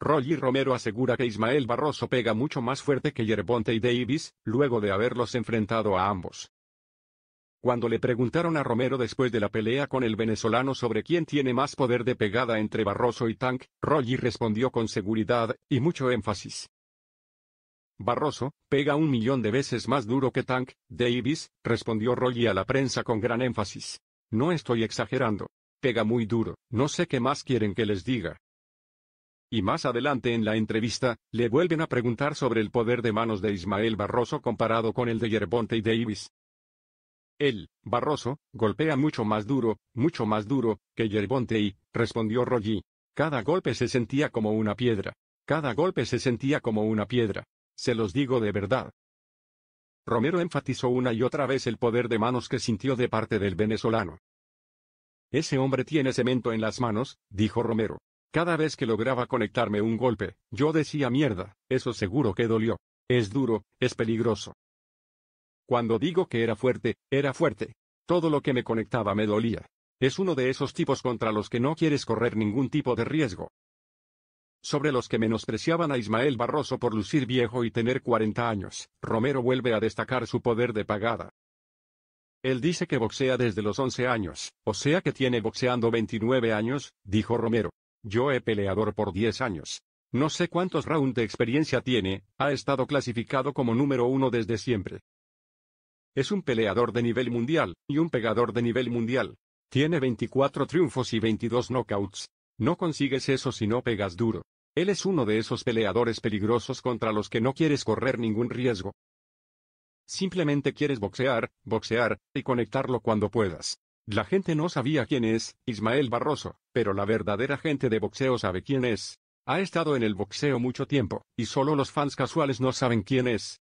Rolly Romero asegura que Ismael Barroso pega mucho más fuerte que Yerbonte y Davis, luego de haberlos enfrentado a ambos. Cuando le preguntaron a Romero después de la pelea con el venezolano sobre quién tiene más poder de pegada entre Barroso y Tank, Rolly respondió con seguridad, y mucho énfasis. Barroso, pega un millón de veces más duro que Tank, Davis, respondió Rolly a la prensa con gran énfasis. No estoy exagerando. Pega muy duro, no sé qué más quieren que les diga y más adelante en la entrevista, le vuelven a preguntar sobre el poder de manos de Ismael Barroso comparado con el de Yerbonte y Davis. Él, Barroso, golpea mucho más duro, mucho más duro, que Yerbonte respondió Rogi. Cada golpe se sentía como una piedra. Cada golpe se sentía como una piedra. Se los digo de verdad. Romero enfatizó una y otra vez el poder de manos que sintió de parte del venezolano. Ese hombre tiene cemento en las manos, dijo Romero. Cada vez que lograba conectarme un golpe, yo decía mierda, eso seguro que dolió. Es duro, es peligroso. Cuando digo que era fuerte, era fuerte. Todo lo que me conectaba me dolía. Es uno de esos tipos contra los que no quieres correr ningún tipo de riesgo. Sobre los que menospreciaban a Ismael Barroso por lucir viejo y tener 40 años, Romero vuelve a destacar su poder de pagada. Él dice que boxea desde los 11 años, o sea que tiene boxeando 29 años, dijo Romero. Yo he peleador por 10 años. No sé cuántos rounds de experiencia tiene, ha estado clasificado como número uno desde siempre. Es un peleador de nivel mundial, y un pegador de nivel mundial. Tiene 24 triunfos y 22 knockouts. No consigues eso si no pegas duro. Él es uno de esos peleadores peligrosos contra los que no quieres correr ningún riesgo. Simplemente quieres boxear, boxear, y conectarlo cuando puedas. La gente no sabía quién es Ismael Barroso, pero la verdadera gente de boxeo sabe quién es. Ha estado en el boxeo mucho tiempo, y solo los fans casuales no saben quién es.